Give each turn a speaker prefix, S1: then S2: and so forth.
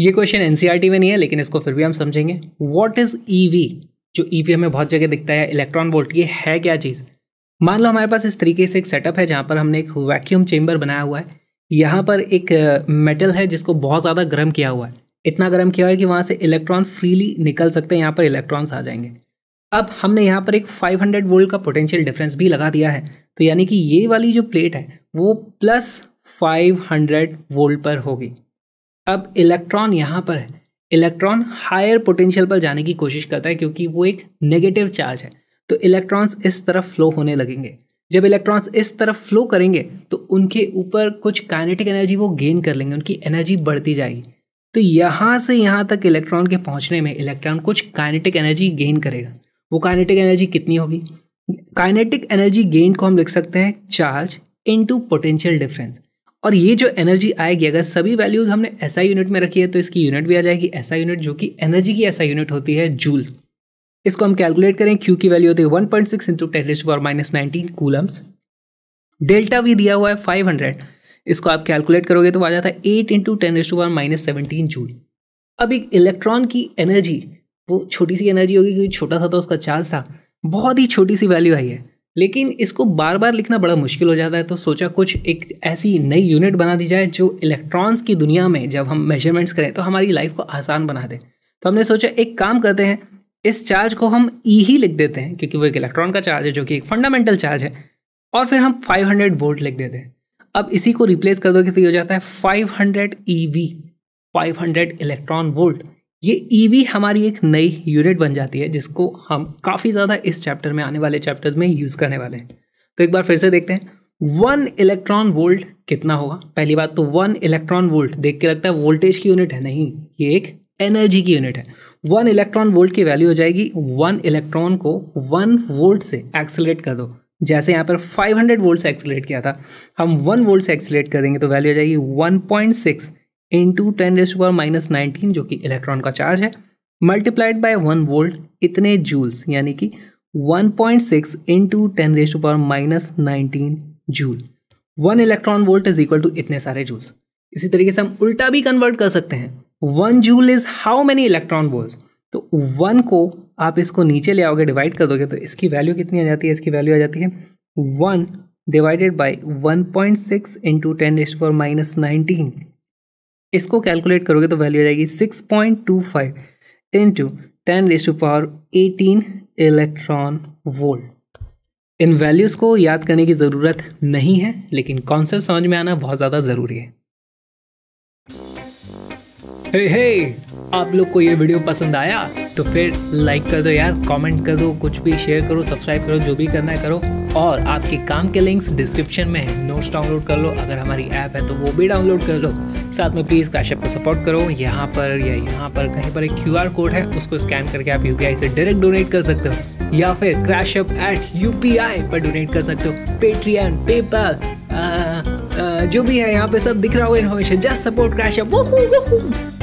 S1: ये question NCERT e में नहीं है लेकिन इसको फिर भी हम समझेंगे व्हाट इज ईवी जो ईवी e हमें बहुत जगह दिखता है इलेक्ट्रॉन वोल्ट ये है क्या चीज़ मान लो हमारे पास इस तरीके से एक सेटअप है जहाँ पर हमने एक वैक्यूम चेम्बर बनाया हुआ है यहाँ पर एक मेटल है जिसको बहुत ज़्यादा गर्म किया हुआ है इतना गर्म किया हुआ है कि वहाँ से इलेक्ट्रॉन फ्रीली निकल सकते हैं यहाँ पर इलेक्ट्रॉन्स आ जाएंगे अब हमने यहाँ पर एक 500 वोल्ट का पोटेंशियल डिफरेंस भी लगा दिया है तो यानी कि ये वाली जो प्लेट है वो प्लस 500 वोल्ट पर होगी अब इलेक्ट्रॉन यहाँ पर है इलेक्ट्रॉन हायर पोटेंशियल पर जाने की कोशिश करता है क्योंकि वो एक नेगेटिव चार्ज है तो इलेक्ट्रॉन्स इस तरफ फ्लो होने लगेंगे जब इलेक्ट्रॉन्स इस तरफ फ्लो करेंगे तो उनके ऊपर कुछ काइनेटिक एनर्जी वो गेन कर लेंगे उनकी एनर्जी बढ़ती जाएगी तो यहाँ से यहाँ तक इलेक्ट्रॉन के पहुँचने में इलेक्ट्रॉन कुछ काइनेटिक एनर्जी गेन करेगा वो काइनेटिक एनर्जी कितनी होगी काइनेटिक एनर्जी गेन को हम लिख सकते हैं चार्ज इनटू पोटेंशियल डिफरेंस और ये जो एनर्जी आएगी अगर सभी वैल्यूज़ हमने ऐसा यूनिट में रखी है तो इसकी यूनिट भी आ जाएगी ऐसा यूनिट जो कि एनर्जी की ऐसा यूनिट होती है जूल इसको हम कैलकुलेट करें क्यू की वैल्यू होती है one point six into ten power minus nineteen coulombs delta भी दिया हुआ है फाइव हंड्रेड इसको आप कैलकुलेट करोगे तो आ जाता है eight into ten to power minus seventeen joule अब एक इलेक्ट्रॉन की एनर्जी वो छोटी सी एनर्जी होगी क्योंकि छोटा सा था तो उसका चार्ज था बहुत ही छोटी सी वैल्यू आई है लेकिन इसको बार बार लिखना बड़ा मुश्किल हो जाता है तो सोचा कुछ एक ऐसी नई यूनिट बना दी जाए जो इलेक्ट्रॉन्स की दुनिया में जब हम मेजरमेंट्स करें तो हमारी लाइफ को आसान बना दे तो हमने सोचा एक काम करते हैं इस चार्ज को हम ई e ही लिख देते हैं क्योंकि वो एक इलेक्ट्रॉन का चार्ज है जो कि एक फंडामेंटल चार्ज है और फिर हम 500 वोल्ट लिख देते हैं अब इसी को रिप्लेस कर दोगे तो ये हो जाता है 500 ई वी 500 इलेक्ट्रॉन वोल्ट ये ईवी e हमारी एक नई यूनिट बन जाती है जिसको हम काफ़ी ज़्यादा इस चैप्टर में आने वाले चैप्टर्स में यूज़ करने वाले हैं तो एक बार फिर से देखते हैं वन इलेक्ट्रॉन वोल्ट कितना होगा पहली बात तो वन इलेक्ट्रॉन वोल्ट देख के लगता है वोल्टेज की यूनिट है नहीं ये एक एनर्जी की यूनिट है वन इलेक्ट्रॉन वोल्ट की वैल्यू हो जाएगी वन इलेक्ट्रॉन को वन वोल्ट से एक्सेलरेट कर दो जैसे यहाँ पर 500 वोल्ट से एक्सेलरेट किया था हम 1 वोल्ट से एक्सेलरेट कर देंगे तो वैल्यू आ जाएगी 1.6 in to ten raise power minus nineteen जो कि इलेक्ट्रॉन का चार्ज है मल्टीप्लाइड बाय वन वोल्ट इतने जूल्स यानी कि one point six in to ten raise to power minus nineteen joule one electron volt is equal to इतने सारे joules इसी तरीके से हम उल्टा भी कन्वर्ट कर सकते हैं one joule is how many electron volt तो वन को आप इसको नीचे ले आओगे डिवाइड कर दोगे तो इसकी वैल्यू कितनी आ जाती है इसकी वैल्यू आ जाती है one divided by one point six into ten raise फॉर माइनस नाइनटीन इसको कैलकुलेट करोगे तो वैल्यू आ जाएगी six point two five into ten raise to power eighteen electron volt इन वैल्यूज़ को याद करने की ज़रूरत नहीं है लेकिन कॉन्सेप्ट समझ में आना बहुत ज़्यादा ज़रूरी है हे हे आप लोग को ये वीडियो पसंद आया तो फिर लाइक कर दो यार कमेंट कर दो कुछ भी शेयर करो सब्सक्राइब करो जो भी करना है करो और आपके काम के लिंक्स डिस्क्रिप्शन में है नोट्स डाउनलोड कर लो अगर हमारी ऐप है तो वो भी डाउनलोड कर लो साथ में प्लीज़ कैश को सपोर्ट करो यहाँ पर या यहाँ पर कहीं पर एक क्यू कोड है उसको स्कैन करके आप यू से डायरेक्ट डोनेट कर सकते हो या फिर क्रैश अप एट यू पर डोनेट कर सकते हो पेट्रियन पेपल जो भी है यहाँ पे सब दिख रहा होगा information just support crash up